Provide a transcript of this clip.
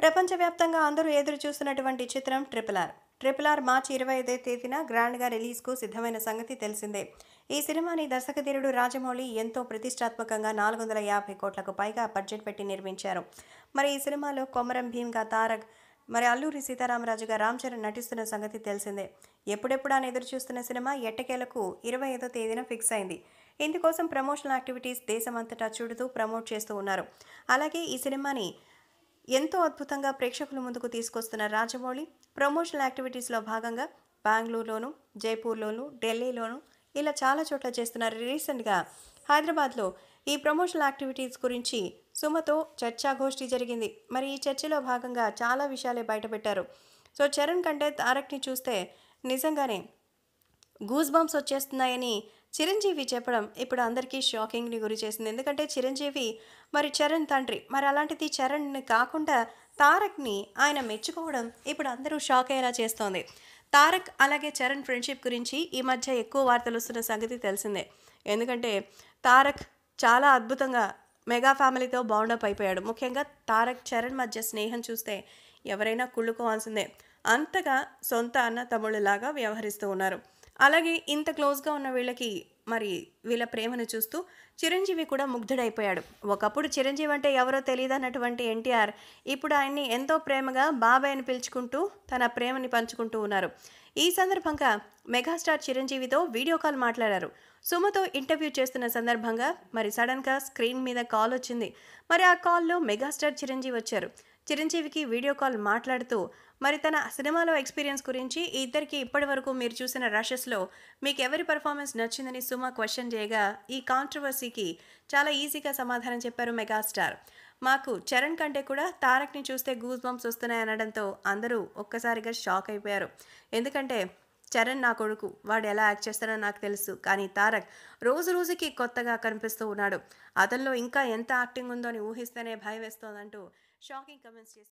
ప్రపంచవ్యాప్తంగా అందరూ ఎదురు చూస్తున్నటువంటి చిత్రం ట్రిపుల్ ఆర్ ట్రిపుల్ ఆర్ మార్చి ఇరవై ఐదవ తేదీన గ్రాండ్గా రిలీజ్కు సిద్ధమైన సంగతి తెలిసిందే ఈ సినిమాని దర్శకధీరుడు రాజమౌళి ఎంతో ప్రతిష్టాత్మకంగా నాలుగు వందల యాభై కోట్లకు పైగా బడ్జెట్ పెట్టి నిర్మించారు మరి ఈ సినిమాలో కొమరం భీమ్గా తారక్ మరి అల్లూరి సీతారామరాజుగా రామ్ చరణ్ నటిస్తున్న సంగతి తెలిసిందే ఎప్పుడెప్పుడు అని ఎదురు చూస్తున్న సినిమా ఎట్టకేలకు ఇరవై ఐదో తేదీన ఫిక్స్ అయింది ఇందుకోసం ప్రమోషనల్ యాక్టివిటీస్ దేశమంతటా చూడుతూ ప్రమోట్ చేస్తూ ఉన్నారు అలాగే ఈ సినిమాని ఎంతో అద్భుతంగా ప్రేక్షకుల ముందుకు తీసుకొస్తున్న రాజమౌళి ప్రమోషనల్ యాక్టివిటీస్లో భాగంగా బెంగళూరులోను జైపూర్లోను ఢిల్లీలోను ఇలా చాలా చోట్ల చేస్తున్నారు రీసెంట్గా హైదరాబాద్లో ఈ ప్రమోషనల్ యాక్టివిటీస్ గురించి సుమతో చర్చాగోష్ఠి జరిగింది మరి ఈ చర్చలో భాగంగా చాలా విషయాలే బయటపెట్టారు సో చరణ్ కంటే తారక్ని చూస్తే నిజంగానే గూస్ బంప్స్ వచ్చేస్తున్నాయని చిరంజీవి చెప్పడం ఇప్పుడు అందరికీ షాకింగ్ని గురి చేసింది ఎందుకంటే చిరంజీవి మరి చరణ్ తండ్రి మరి అలాంటిది చరణ్ కాకుండా తారక్ని ఆయన మెచ్చుకోవడం ఇప్పుడు అందరూ షాక్ అయ్యేలా చేస్తోంది తారక్ అలాగే చరణ్ ఫ్రెండ్షిప్ గురించి ఈ మధ్య ఎక్కువ వార్తలు వస్తున్న సంగతి తెలిసిందే ఎందుకంటే తారక్ చాలా అద్భుతంగా మెగా ఫ్యామిలీతో బౌండప్ అయిపోయాడు ముఖ్యంగా తారక్ చరణ్ మధ్య స్నేహం చూస్తే ఎవరైనా కుళ్ళుకోవాల్సిందే అంతగా సొంత అన్న తమ్ముళ్ళలాగా వ్యవహరిస్తూ ఉన్నారు అలాగే ఇంత క్లోజ్గా ఉన్న వీళ్ళకి మరి వీళ్ళ ప్రేమను చూస్తూ చిరంజీవి కూడా ముగ్ధుడైపోయాడు ఒకప్పుడు చిరంజీవి అంటే ఎవరో తెలియదు అన్నటువంటి ఎన్టీఆర్ ఇప్పుడు ఆయన్ని ఎంతో ప్రేమగా బాబాయ్ అని పిలుచుకుంటూ తన ప్రేమని పంచుకుంటూ ఉన్నారు ఈ సందర్భంగా మెగాస్టార్ చిరంజీవితో వీడియో కాల్ మాట్లాడారు సుమతో ఇంటర్వ్యూ చేస్తున్న సందర్భంగా మరి సడన్గా స్క్రీన్ మీద కాల్ వచ్చింది మరి ఆ కాల్లో మెగాస్టార్ చిరంజీవి వచ్చారు చిరంజీవికి వీడియో కాల్ మాట్లాడుతూ మరి తన సినిమాలో ఎక్స్పీరియన్స్ గురించి ఇద్దరికి ఇప్పటి వరకు మీరు చూసిన రషెస్లో మీకు ఎవరి పర్ఫార్మెన్స్ నచ్చిందని సుమా క్వశ్చన్ చేయగా ఈ కాంట్రవర్సీకి చాలా ఈజీగా సమాధానం చెప్పారు మెగాస్టార్ మాకు చరణ్ కంటే కూడా తారక్ని చూస్తే గూజ్ బంప్స్ వస్తున్నాయనడంతో అందరూ ఒక్కసారిగా షాక్ అయిపోయారు ఎందుకంటే చరణ్ నా కొడుకు వాడు ఎలా యాక్ట్ చేస్తారో నాకు తెలుసు కానీ తారక్ రోజు రోజుకి కొత్తగా కనిపిస్తూ ఉన్నాడు అతనిలో ఇంకా ఎంత యాక్టింగ్ ఉందో అని ఊహిస్తేనే భయం వేస్తోందంటూ shocking comments